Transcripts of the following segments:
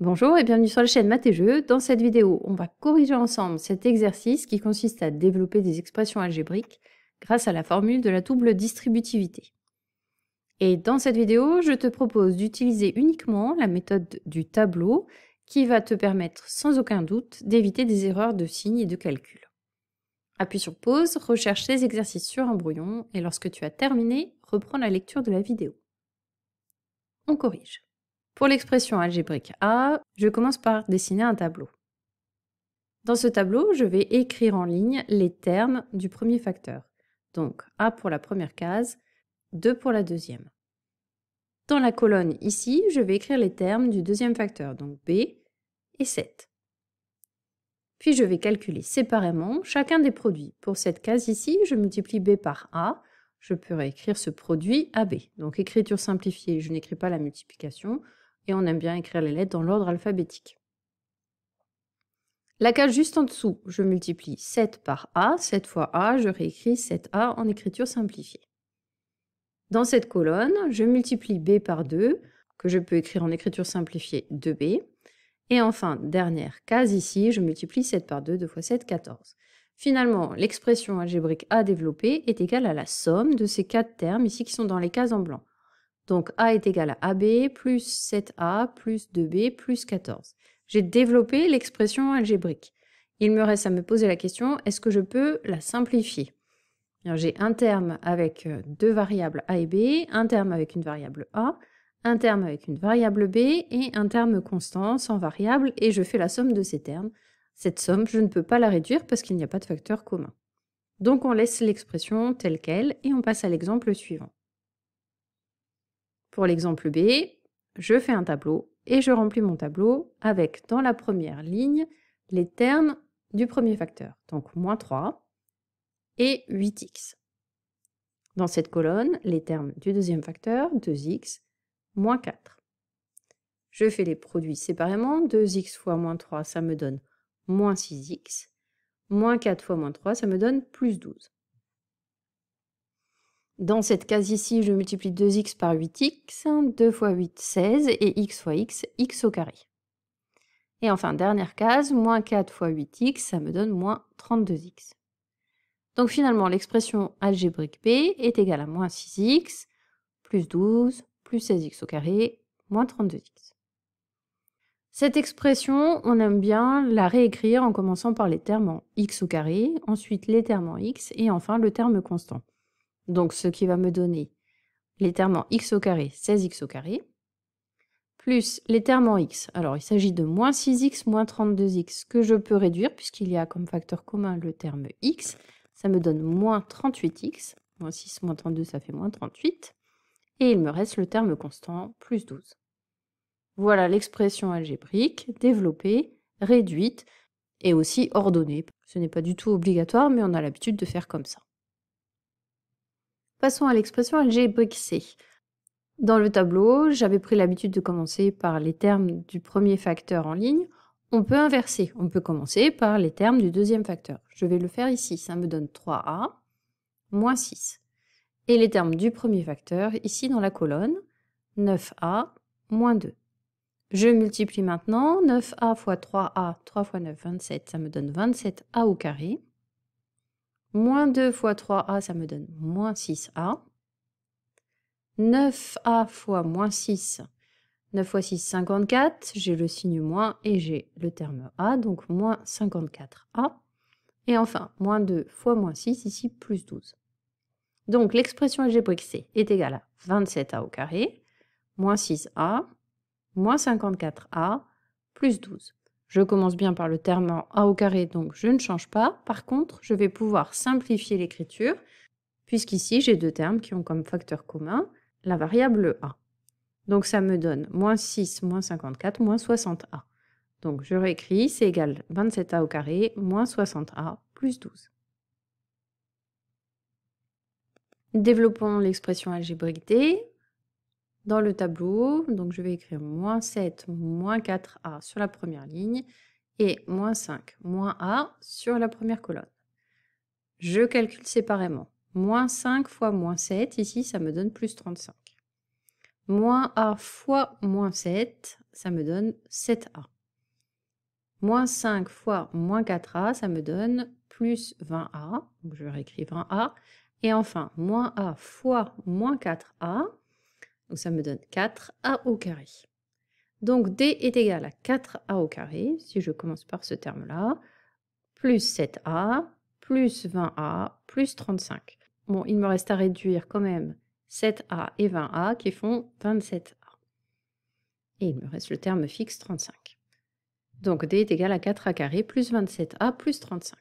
Bonjour et bienvenue sur la chaîne Math et Jeux. Dans cette vidéo, on va corriger ensemble cet exercice qui consiste à développer des expressions algébriques grâce à la formule de la double distributivité. Et dans cette vidéo, je te propose d'utiliser uniquement la méthode du tableau qui va te permettre sans aucun doute d'éviter des erreurs de signes et de calcul. Appuie sur pause, recherche les exercices sur un brouillon et lorsque tu as terminé, reprends la lecture de la vidéo. On corrige. Pour l'expression algébrique A, je commence par dessiner un tableau. Dans ce tableau, je vais écrire en ligne les termes du premier facteur. Donc A pour la première case, 2 pour la deuxième. Dans la colonne ici, je vais écrire les termes du deuxième facteur, donc B et 7. Puis je vais calculer séparément chacun des produits. Pour cette case ici, je multiplie B par A, je peux réécrire ce produit AB. Donc écriture simplifiée, je n'écris pas la multiplication, et on aime bien écrire les lettres dans l'ordre alphabétique. La case juste en dessous, je multiplie 7 par A, 7 fois A, je réécris 7A en écriture simplifiée. Dans cette colonne, je multiplie B par 2, que je peux écrire en écriture simplifiée 2B. Et enfin, dernière case ici, je multiplie 7 par 2, 2 fois 7, 14. Finalement, l'expression algébrique A développée est égale à la somme de ces quatre termes ici qui sont dans les cases en blanc. Donc A est égal à AB plus 7A plus 2B plus 14. J'ai développé l'expression algébrique. Il me reste à me poser la question, est-ce que je peux la simplifier J'ai un terme avec euh, deux variables A et B, un terme avec une variable A, un terme avec une variable B et un terme constant sans variable et je fais la somme de ces termes. Cette somme, je ne peux pas la réduire parce qu'il n'y a pas de facteur commun. Donc on laisse l'expression telle qu'elle et on passe à l'exemple suivant. Pour l'exemple B, je fais un tableau et je remplis mon tableau avec, dans la première ligne, les termes du premier facteur, donc moins 3 et 8x. Dans cette colonne, les termes du deuxième facteur, 2x, moins 4. Je fais les produits séparément, 2x fois moins 3, ça me donne moins 6x, moins 4 fois moins 3, ça me donne plus 12. Dans cette case ici, je multiplie 2x par 8x, 2 fois 8, 16, et x fois x, x au carré. Et enfin, dernière case, moins 4 fois 8x, ça me donne moins 32x. Donc finalement, l'expression algébrique P est égale à moins 6x, plus 12, plus 16x au carré, moins 32x. Cette expression, on aime bien la réécrire en commençant par les termes en x au carré, ensuite les termes en x, et enfin le terme constant. Donc ce qui va me donner les termes en x au carré, 16x au carré, plus les termes en x. Alors il s'agit de moins 6x moins 32x que je peux réduire puisqu'il y a comme facteur commun le terme x. Ça me donne moins 38x. Moins 6 moins 32 ça fait moins 38. Et il me reste le terme constant plus 12. Voilà l'expression algébrique développée, réduite et aussi ordonnée. Ce n'est pas du tout obligatoire mais on a l'habitude de faire comme ça. Passons à l'expression algébrique C. Dans le tableau, j'avais pris l'habitude de commencer par les termes du premier facteur en ligne. On peut inverser, on peut commencer par les termes du deuxième facteur. Je vais le faire ici, ça me donne 3a moins 6. Et les termes du premier facteur ici dans la colonne, 9a moins 2. Je multiplie maintenant 9a fois 3a, 3 fois 9, 27, ça me donne 27a au carré Moins 2 fois 3a, ça me donne moins 6a. 9a fois moins 6, 9 fois 6, 54. J'ai le signe moins et j'ai le terme a, donc moins 54a. Et enfin, moins 2 fois moins 6, ici plus 12. Donc l'expression algébrique C est égale à 27a au carré, moins 6a, moins 54a, plus 12. Je commence bien par le terme A au carré, donc je ne change pas. Par contre, je vais pouvoir simplifier l'écriture, puisqu'ici j'ai deux termes qui ont comme facteur commun la variable A. Donc ça me donne moins 6, moins 54, moins 60A. Donc je réécris, c'est égal 27A au carré, moins 60A, plus 12. Développons l'expression algébrique D dans le tableau. Donc je vais écrire moins 7, moins 4A sur la première ligne et moins 5, moins A sur la première colonne. Je calcule séparément. Moins 5 fois moins 7, ici ça me donne plus 35. Moins A fois moins 7, ça me donne 7A. Moins 5 fois moins 4A, ça me donne plus 20A. Donc je réécris 20A. Et enfin, moins A fois moins 4A, donc ça me donne 4a au carré. Donc d est égal à 4a au carré, si je commence par ce terme-là, plus 7a, plus 20a, plus 35. Bon, il me reste à réduire quand même 7a et 20a qui font 27a. Et il me reste le terme fixe 35. Donc d est égal à 4a carré plus 27a plus 35.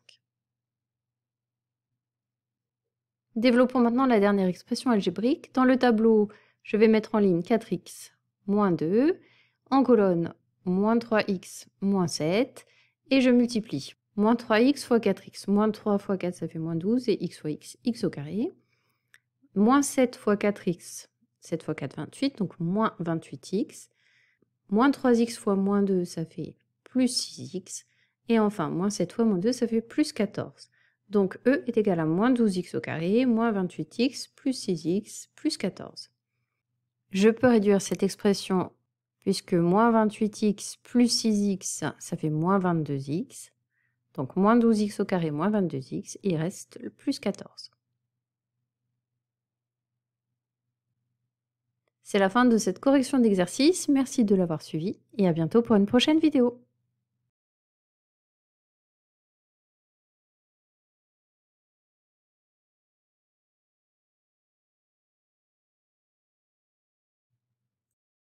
Développons maintenant la dernière expression algébrique. Dans le tableau je vais mettre en ligne 4x moins 2, en colonne moins 3x moins 7, et je multiplie. Moins 3x fois 4x, moins 3 fois 4 ça fait moins 12, et x fois x, x au carré. Moins 7 fois 4x, 7 fois 4, 28, donc moins 28x. Moins 3x fois moins 2, ça fait plus 6x. Et enfin, moins 7 fois moins 2, ça fait plus 14. Donc E est égal à moins 12x au carré, moins 28x, plus 6x, plus 14. Je peux réduire cette expression puisque moins 28x plus 6x, ça fait moins 22x. Donc moins 12x au carré, moins 22x, il reste le plus 14. C'est la fin de cette correction d'exercice, merci de l'avoir suivi et à bientôt pour une prochaine vidéo.